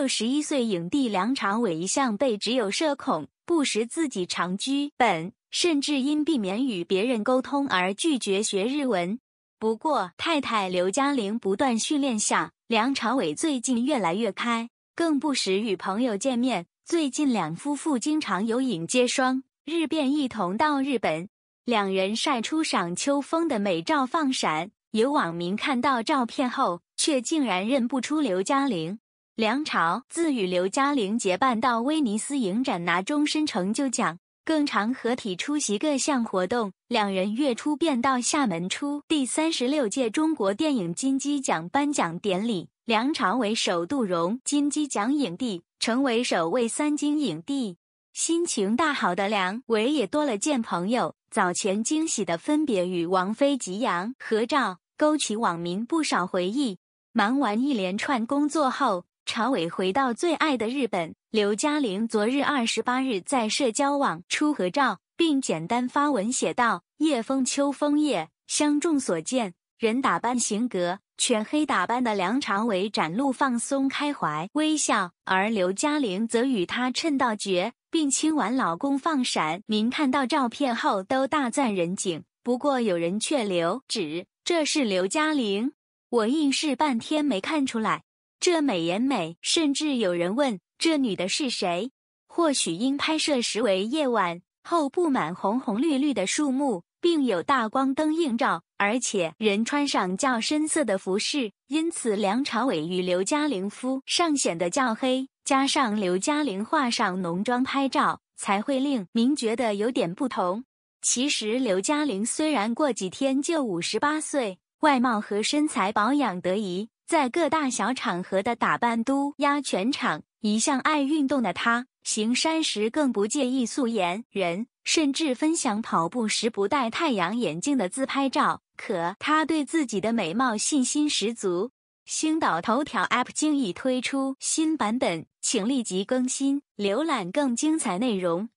六十一岁影帝梁朝伟一向被只有社恐，不时自己长居本，甚至因避免与别人沟通而拒绝学日文。不过太太刘嘉玲不断训练下，梁朝伟最近越来越开，更不时与朋友见面。最近两夫妇经常有影接双日便一同到日本，两人晒出赏秋风的美照放闪。有网民看到照片后，却竟然认不出刘嘉玲。梁朝自与刘嘉玲结伴到威尼斯影展拿终身成就奖，更常合体出席各项活动。两人月初便到厦门出第三十六届中国电影金鸡奖颁奖典礼，梁朝为首度荣金鸡奖影帝，成为首位三金影帝。心情大好的梁伟也多了见朋友。早前惊喜的分别与王菲、吉阳合照，勾起网民不少回忆。忙完一连串工作后。常朝伟回到最爱的日本，刘嘉玲昨日二十八日在社交网出合照，并简单发文写道：“夜风秋枫叶，相中所见，人打扮型格。全黑打扮的梁朝伟展露放松开怀微笑，而刘嘉玲则与他趁到绝，并亲完老公放闪。明看到照片后都大赞人景，不过有人却留指，这是刘嘉玲，我硬是半天没看出来。”这美颜美，甚至有人问这女的是谁？或许因拍摄时为夜晚，后布满红红绿绿的树木，并有大光灯映照，而且人穿上较深色的服饰，因此梁朝伟与刘嘉玲夫上显得较黑，加上刘嘉玲化上浓妆拍照，才会令您觉得有点不同。其实刘嘉玲虽然过几天就五十八岁，外貌和身材保养得宜。在各大小场合的打扮都压全场。一向爱运动的他，行山时更不介意素颜人，甚至分享跑步时不戴太阳眼镜的自拍照。可他对自己的美貌信心十足。星岛头条 App 经已推出新版本，请立即更新，浏览更精彩内容。